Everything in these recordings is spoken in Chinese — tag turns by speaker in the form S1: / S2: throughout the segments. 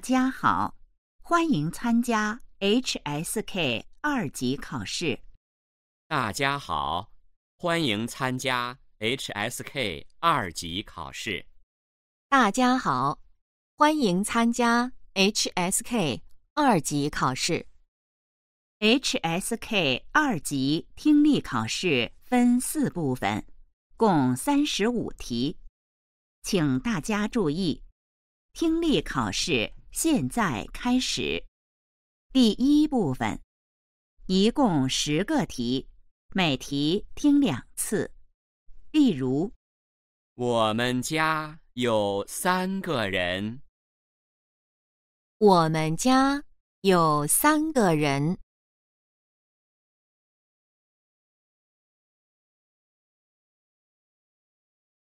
S1: 大家好，欢迎参加 HSK 二级考
S2: 试。大家好，欢迎参加 HSK 二级考试。
S1: 大家好，欢迎参加 HSK 二级考试。HSK 二级听力考试分四部分，共三十五题，请大家注意听力考试。现在开始，第一部分，一共
S2: 十个题，每题听两次。例如，我们家有三个人。
S3: 我们家有三个人。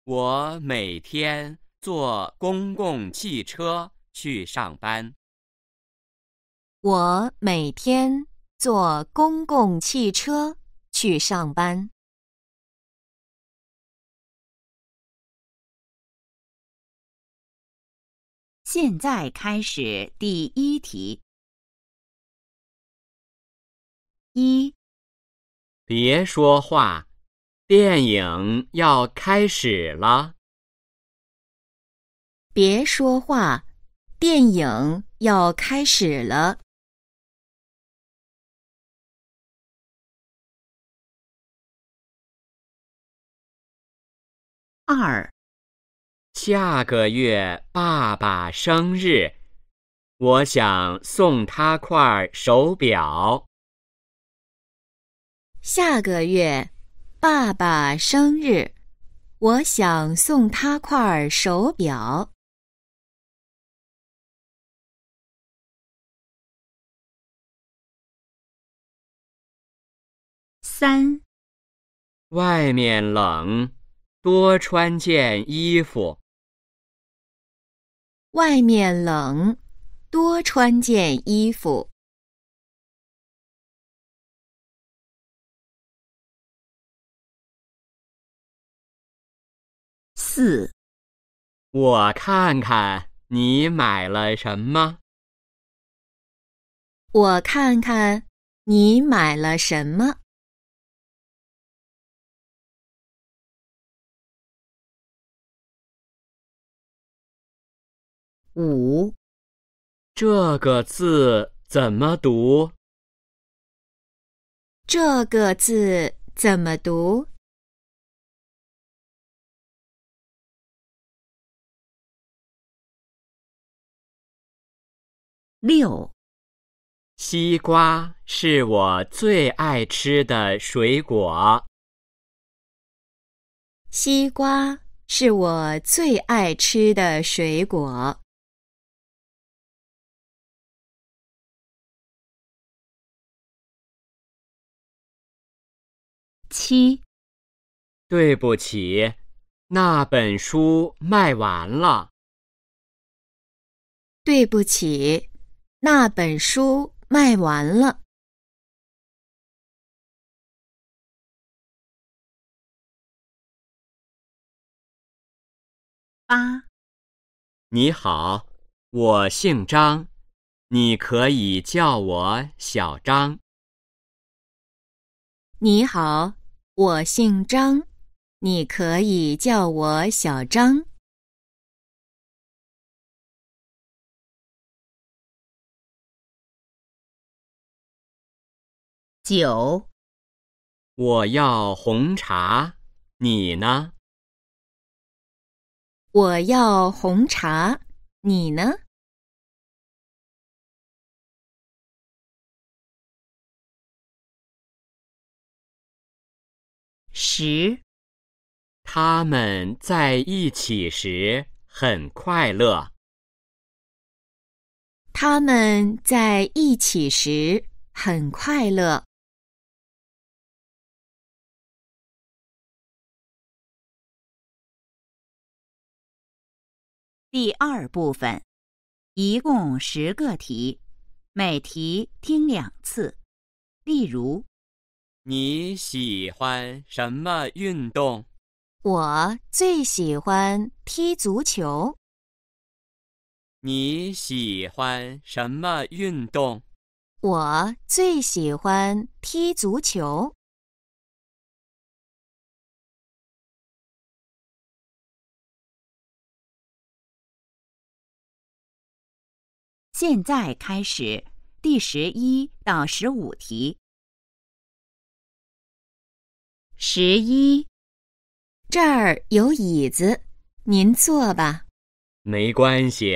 S3: 我每天坐公共汽车。去
S2: 上班。
S3: 我每天坐公共汽车去上班。现在开始第一题。一，别说话，电影要开始了。别说话。电影要开始了。二，下个月爸爸生日，
S2: 我想送他块手表。
S1: 下个月爸爸生日，我
S3: 想送他块手表。三，外面冷，多穿件衣服。外面冷，多穿件衣服。四，我看看你买了什么。我看看你买了什么。五，这个字怎么读？这个字怎么读？六，西瓜是我最爱吃的水果。西瓜是我最爱吃的水果。七，对不起，那本书卖完了。对不起，那本书卖完了。八，你好，我姓张，你可以叫我小张。你好。我姓张，你可以叫我小张。九，我要红茶，你呢？我要红茶，你呢？十，他们在一起时很快乐。他们在一起时很快乐。第二部分，一共十个题，每题听两次。例如。
S2: 你喜欢什么运动？
S1: 我最喜欢踢足球。
S2: 你喜
S3: 欢什么运动？我最喜欢踢足球。现在开始第十一到十五题。十一，这儿有
S1: 椅子，您坐吧。
S2: 没关系，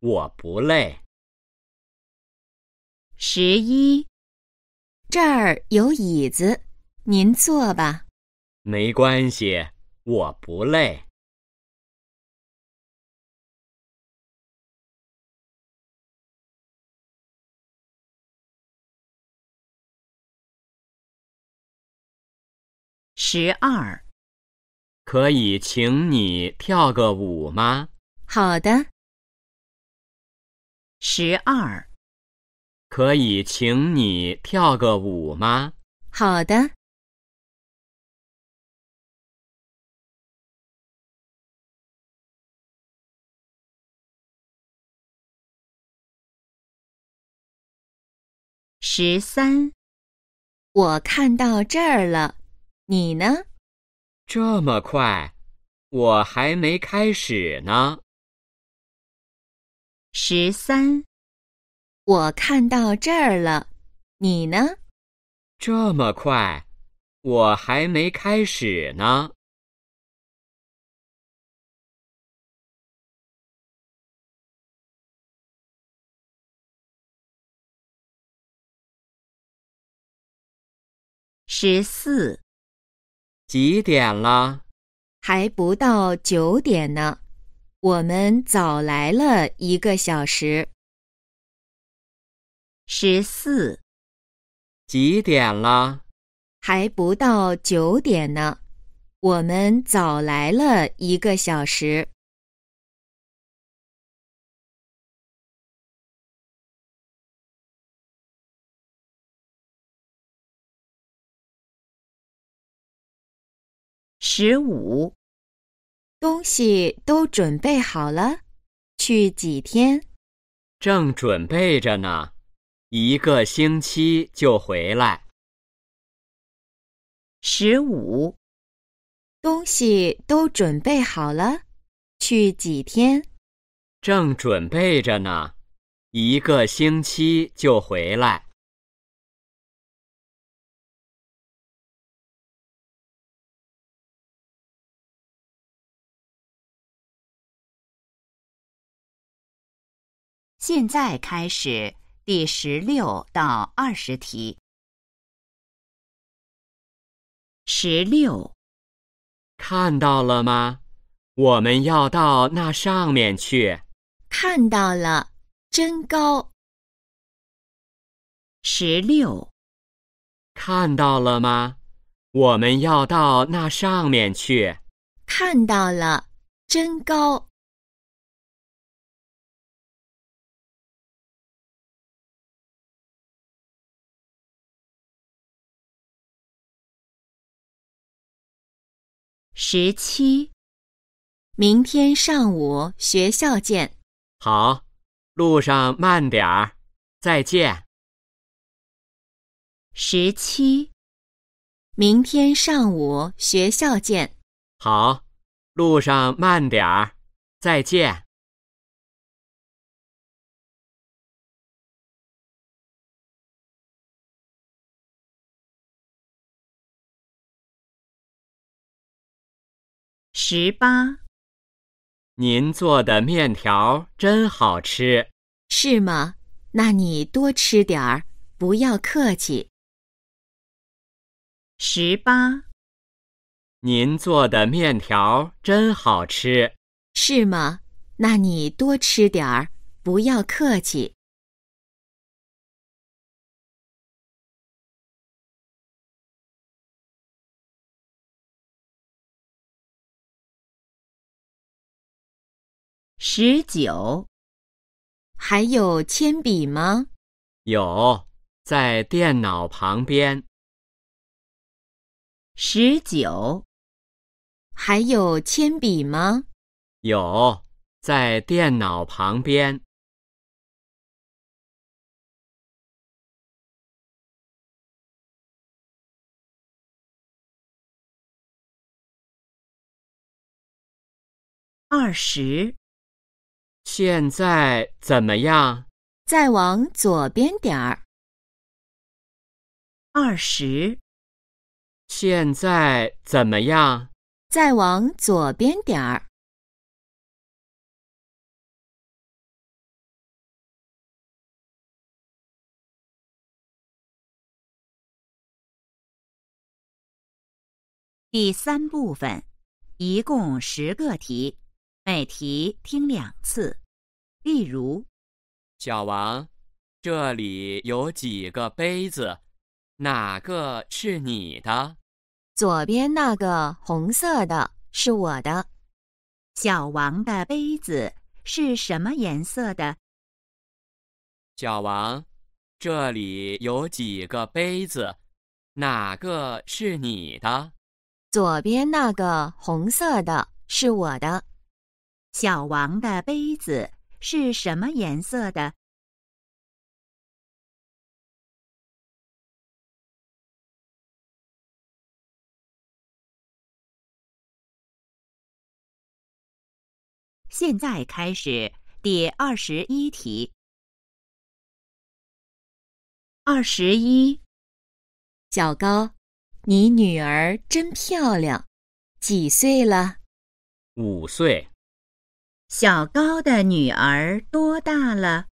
S2: 我不累。
S3: 十一，这儿有椅子，您坐吧。没关系，我不累。十二，可以请你跳个舞吗？好的。十二，可以请你跳个舞吗？好的。十三，我看到这儿了。你呢？这么快，我还没开始呢。十三，我看到这儿了。你呢？这么快，我还没开始呢。十四。几点了？还不
S1: 到九点呢，我们早来了一个小时。
S2: 十四，几点了？
S1: 还不到九点呢，我们早来了
S3: 一个小时。十五，东西都准备好了，去几天？
S2: 正准备着呢，一个星期就回来。十五，
S1: 东西都准备好了，去几天？
S2: 正准备着呢，
S3: 一个星期就回来。现在开始第十六到二十题。十六，看到了吗？
S2: 我们要到那上面去。
S1: 看到了，真高。
S2: 十六，看
S3: 到了吗？我们要到那上面去。看到了，真高。十七，明天上午学校见。好，路上慢点儿，再见。十七，明天上午学校见。好，路上慢点儿，再见。十八，您做的面条真好吃，是
S1: 吗？那你多吃点儿，不要客气。
S2: 十八，您做的面条真
S3: 好吃，是吗？那你多吃点儿，不要客气。十九，还有铅笔吗？有，在电脑旁边。十九，还有铅笔吗？有，在电脑旁边。二十。现在怎么样？再往左边点儿，二十。现在怎么样？再往左边点儿。第三部分，一共十个题，每题听两次。例如，
S2: 小王，这里有几个杯子，哪个是你的？
S1: 左边那个红色的是我的。小王的杯子是什么颜色的？
S2: 小王，这里有几个杯子，哪个是你的？
S1: 左边那个红色的是
S3: 我的。小王的杯子。是什么颜色的？现在开始第二十一题。二十一，小高，你女儿真漂亮，几岁了？五岁。小高的女儿多大了？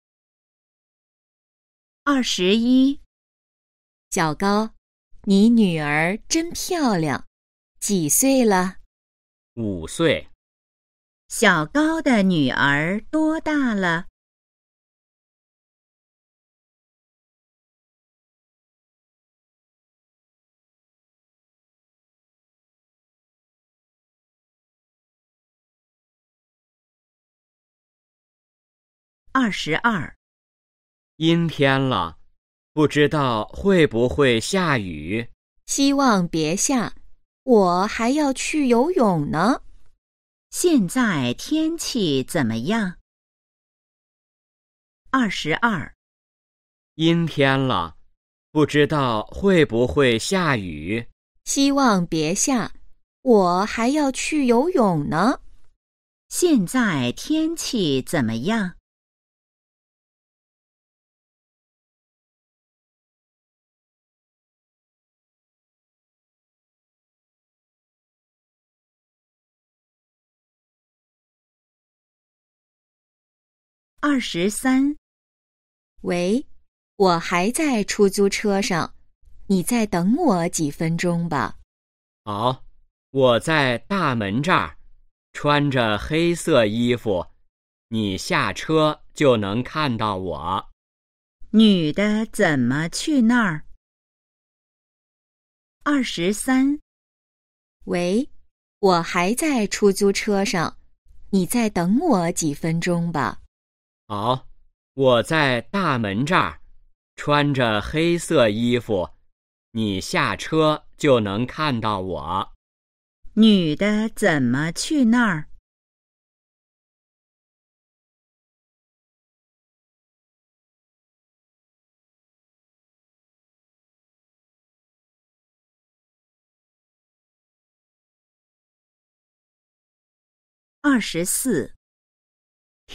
S3: 二十一。小高，你女儿真漂亮，几岁了？五岁。小高的女儿多大了？二十二，阴天了，不知道会不会下雨？
S1: 希望别下，我还要去游泳呢。现在天气怎么样？二十
S2: 二，阴天了，不知道会不会下雨？
S1: 希望别下，我还要去游泳呢。
S3: 现在天气怎么样？二十三，喂，我还在出租车上，你再等我
S1: 几分钟吧。
S2: 好，我在大门这儿，穿着黑色衣服，你下车就能看到我。
S3: 女的怎么去那儿？二十三，喂，我还在出租车
S1: 上，你再等我几分钟吧。
S2: 好，我在大门这儿，穿着黑色衣服，你下
S3: 车就能看到我。女的怎么去那儿？二十四。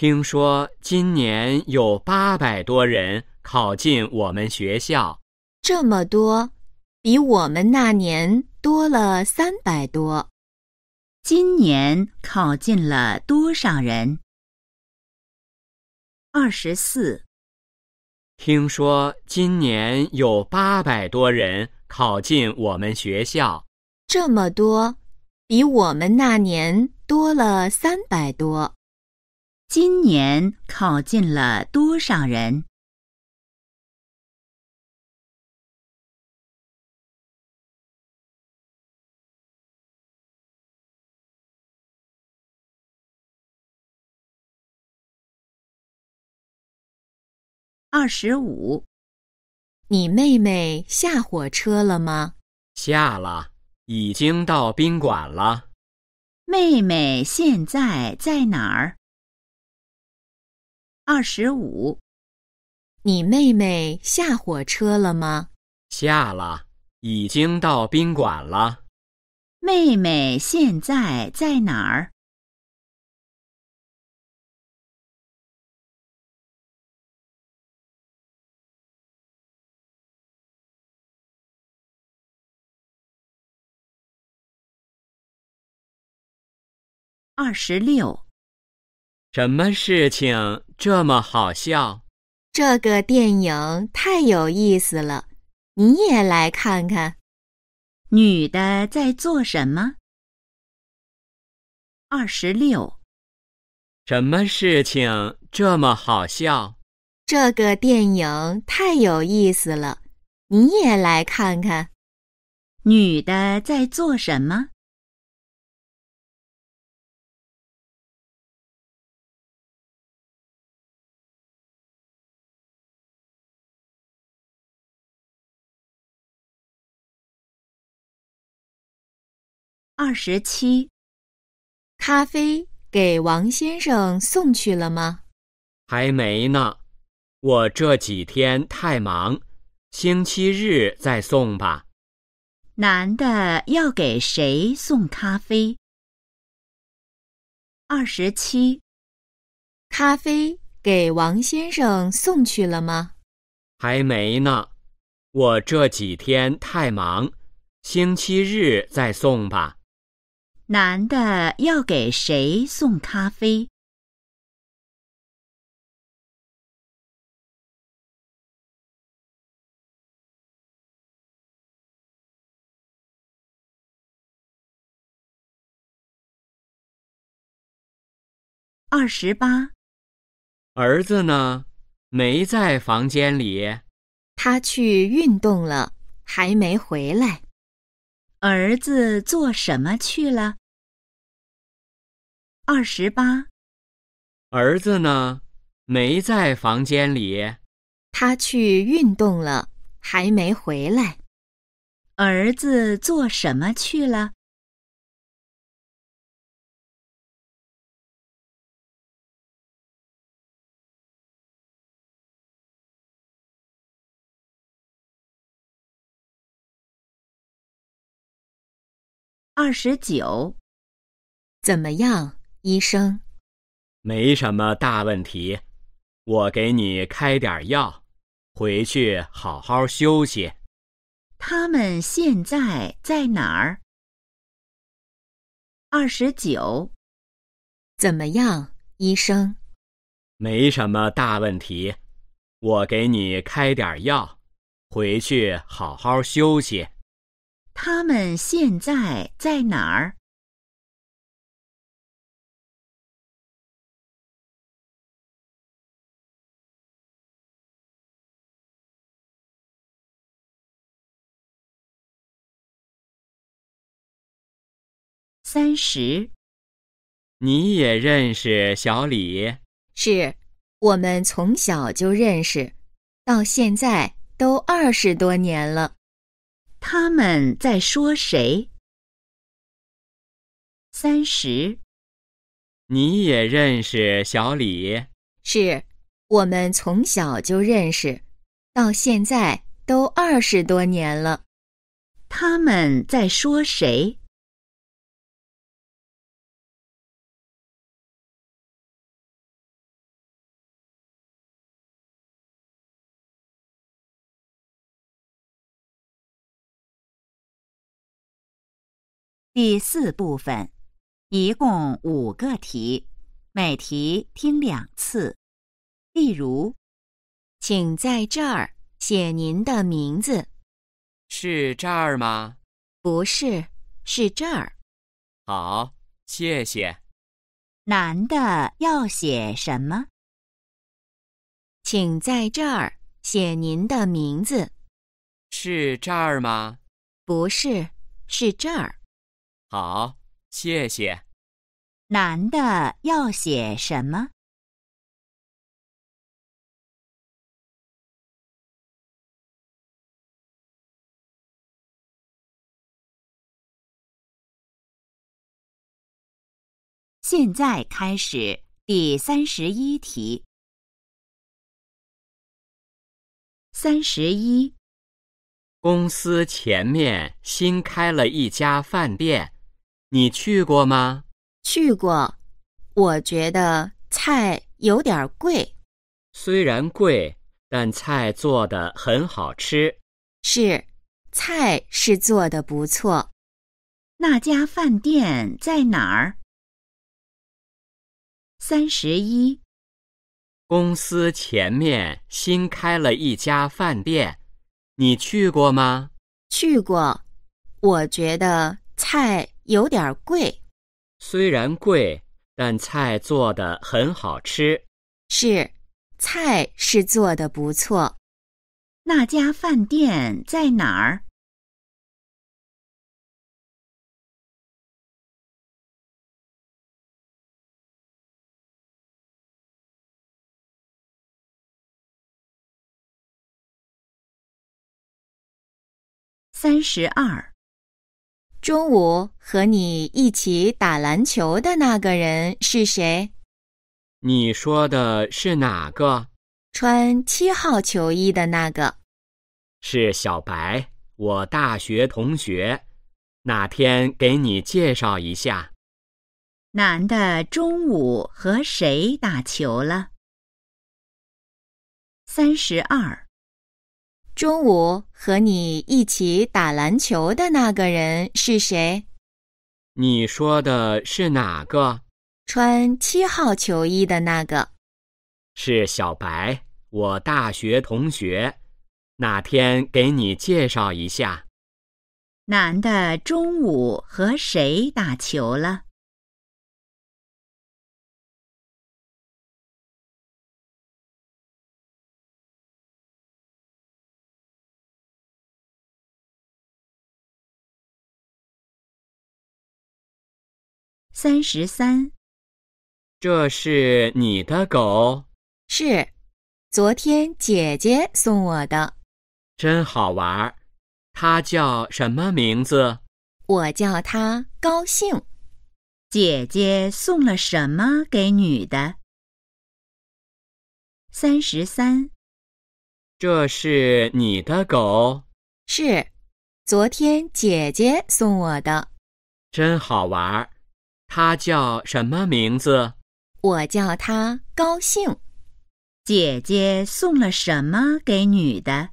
S3: 听说今年有八
S2: 百多人考进我们学校，
S1: 这么多，比我们那年多了三百多。今年考进了多少人？
S2: 二十四。听说今年有八百多人考进我们学校，
S1: 这么多，比我们那年多
S3: 了三百多。今年考进了多少人？二十五。你妹妹下火车了吗？
S1: 下了，
S2: 已经到宾馆了。
S1: 妹妹现在在哪儿？二十五，你妹妹下火车了吗？
S2: 下了，
S3: 已经到宾馆了。妹妹现在在哪儿？二十六，什么事情？这么好笑！
S1: 这个电影太有意思了，你也来看看。
S3: 女的在做什么？二十六。
S2: 什么事情这么好笑？
S3: 这
S1: 个电影太有意思了，你也来看看。
S3: 女的在做什么？二十七，咖啡给王先生送去了吗？还没呢，
S2: 我这几天太忙，星期日再送吧。
S1: 男的要给谁送咖啡？二十七，咖啡给王先生送去了吗？
S2: 还没呢，我这几天太忙，
S3: 星期日再送吧。男的要给谁送咖啡？二十八。儿子呢？没
S2: 在房间里。
S1: 他去运动了，还没回来。
S3: 儿子做什么去了？二十八，
S2: 儿子呢？没在房间里。
S3: 他去运动了，还没回来。儿子做什么去了？二十九，怎么样？
S1: 医生，
S2: 没什么大问题，我给你开点药，回去好好休息。他们现在在哪儿？二十九，
S1: 怎么样，医生？
S2: 没什么大问题，我给你开点药，回去好好休息。
S3: 他们现在在哪儿？三十，你也认识小李？是，我们从小就认
S1: 识，到现在都二十多年了。他们
S2: 在说谁？
S3: 三十，
S2: 你也认识小李？
S1: 是，我们从小就
S3: 认识，到现在都二十多年了。他们在说谁？第四部分，一共五个题，每题听两次。例如，
S1: 请在这儿写您的名字，
S2: 是这儿吗？
S1: 不是，是这儿。
S2: 好，谢谢。
S1: 男的要写什么？请在这儿写您的名字，
S2: 是这儿吗？
S1: 不
S3: 是，是这儿。好，谢谢。男的要写什么？现在开始第三十一题。三十一，公司前面
S2: 新开了一家饭店。你去过吗？去过，我
S1: 觉得菜有点贵。
S2: 虽然贵，但菜做的很好吃。
S1: 是，菜是做
S3: 的不错。那家饭店在哪儿？三十一，公司前面
S2: 新开了一家饭店，你去过吗？去过，我觉
S1: 得菜。有点贵，
S2: 虽然贵，但菜做的很好吃。
S1: 是，菜是做的
S3: 不错。那家饭店在哪儿？三十二。中午和你一起打篮球的那个人
S1: 是谁？
S2: 你说的是哪个？
S1: 穿七号球衣的那个。
S2: 是小白，我大学同学。哪天给你介绍一下？
S1: 男的中午和谁打球了？三十二。中午和你一起打篮球的那个人是谁？
S2: 你说的是哪个？
S1: 穿七号球衣的那个。
S2: 是小白，我大学同学，哪天给你介绍一下。
S3: 男的中午和谁打球了？三十三，这是你的狗，是昨天
S1: 姐姐送我的，
S2: 真好玩儿。它叫什么名字？
S1: 我叫它高兴。姐姐送了什么给女的？三十三，
S3: 这是你的狗，
S1: 是昨天姐姐送我的，
S2: 真好玩儿。他叫什么名
S3: 字？我叫他高兴。姐姐送了什么给女的？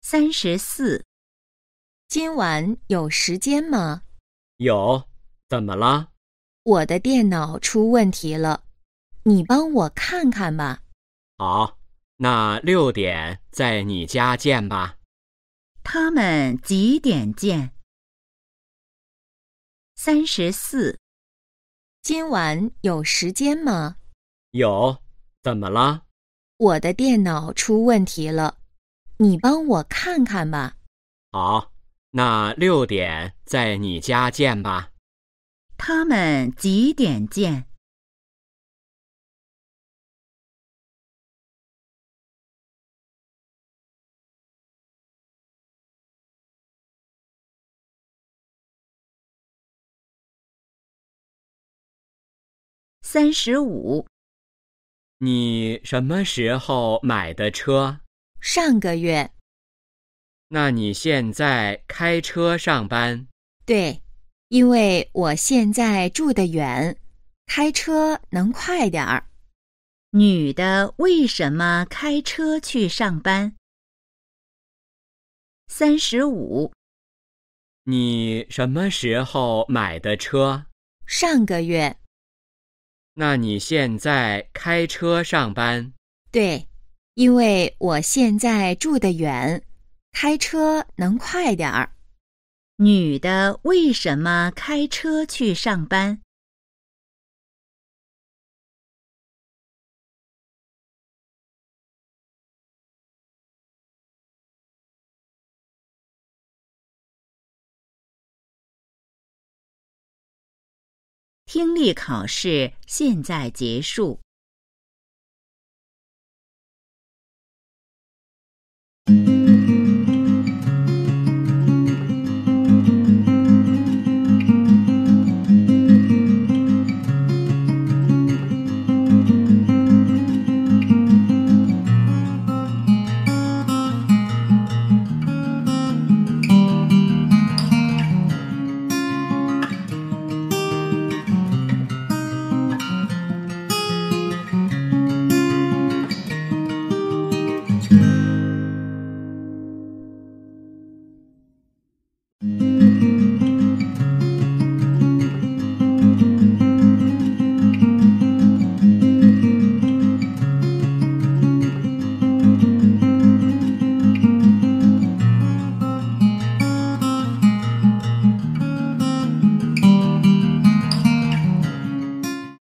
S3: 三十四。今晚有
S1: 时间吗？
S2: 有。怎么了？
S1: 我的电脑出问题了，你帮我看看吧。
S2: 好，那六点在你家见吧。
S1: 他们几点见？三十四。今晚有时间吗？
S2: 有，怎么了？
S1: 我的电脑出问题了，你帮我看看吧。
S2: 好，那六点
S3: 在你家见吧。他们几点见？三十五。你什么时候买的车？
S1: 上个月。
S2: 那你现在开车上班？
S1: 对。因为我现在住得远，开车能快点儿。女的为什么开车去上
S3: 班？三十五。你
S2: 什么时候买的车？
S3: 上个月。
S2: 那你现在开车上班？
S1: 对，因为我现在住得远，开车能快点儿。女
S3: 的为什么开车去上班？听力考试现在结束。